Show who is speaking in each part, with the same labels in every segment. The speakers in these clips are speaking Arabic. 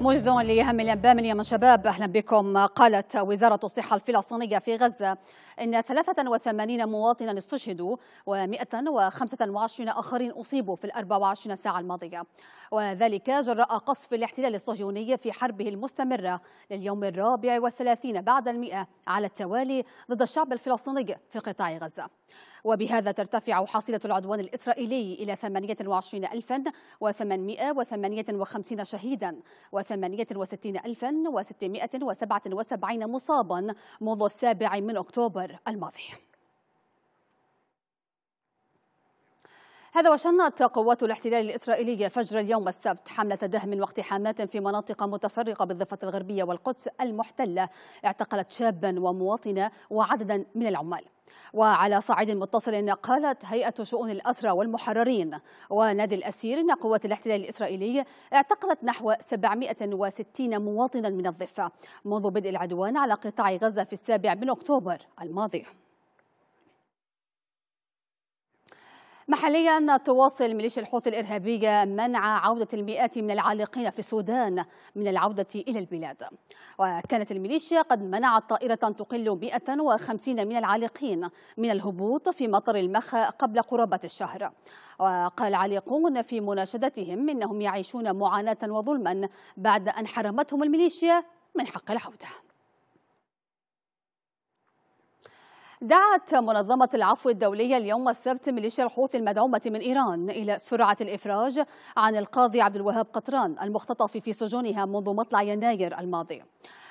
Speaker 1: موجز لأهم الأنباء من شباب أهلا بكم قالت وزارة الصحة الفلسطينية في غزة إن 83 مواطنا استشهدوا و125 آخرين أصيبوا في ال 24 ساعة الماضية وذلك جراء قصف الاحتلال الصهيوني في حربه المستمرة لليوم الرابع والثلاثين بعد المئة على التوالي ضد الشعب الفلسطيني في قطاع غزة وبهذا ترتفع حصيلة العدوان الإسرائيلي إلى 28858 شهيدا و 68677 مصابا منذ السابع من أكتوبر الماضي هذا وشنت قوات الاحتلال الإسرائيلية فجر اليوم السبت حملة دهم واقتحامات في مناطق متفرقة بالضفة الغربية والقدس المحتلة اعتقلت شابا ومواطنة وعددا من العمال وعلى صعيد متصل قالت هيئة شؤون الأسرى والمحررين ونادي الأسير أن قوات الاحتلال الإسرائيلي اعتقلت نحو 760 مواطنا من الضفة منذ بدء العدوان على قطاع غزة في السابع من أكتوبر الماضي محليا تواصل ميليشيا الحوثي الإرهابية منع عودة المئات من العالقين في السودان من العودة إلى البلاد وكانت الميليشيا قد منعت طائرة تقل 150 من العالقين من الهبوط في مطر المخا قبل قرابة الشهر وقال عالقون في مناشدتهم إنهم يعيشون معاناة وظلما بعد أن حرمتهم الميليشيا من حق العودة دعت منظمة العفو الدولية اليوم السبت ميليشيا الحوثي المدعومة من إيران إلى سرعة الإفراج عن القاضي عبد الوهاب قطران المختطف في سجونها منذ مطلع يناير الماضي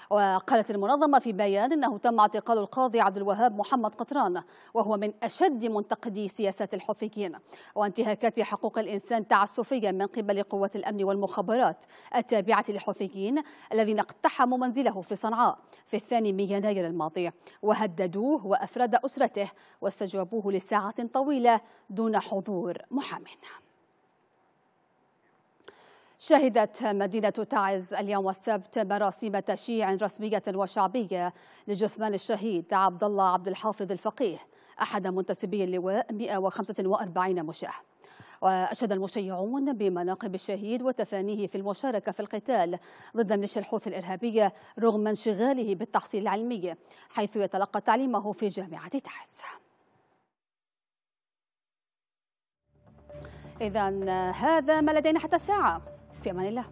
Speaker 1: وقالت المنظمة في بيان أنه تم اعتقال القاضي عبد الوهاب محمد قطران وهو من أشد منتقدي سياسات الحوثيين وانتهاكات حقوق الإنسان تعسفيا من قبل قوات الأمن والمخابرات التابعة للحوثيين الذين اقتحموا منزله في صنعاء في الثاني من يناير الماضي وهددوه وأفراد أسرته واستجوبوه لساعات طويلة دون حضور محام شهدت مدينة تعز اليوم السبت مراسيم تشييع رسمية وشعبية لجثمان الشهيد عبد الله عبد الحافظ الفقيه أحد منتسبي اللواء 145 مشاه وأشهد المشيعون بمناقب الشهيد وتفانيه في المشاركة في القتال ضد ميليشيا الحوثي الإرهابية رغم انشغاله بالتحصيل العلمي حيث يتلقى تعليمه في جامعة تعز إذا هذا ما لدينا حتى الساعة Fui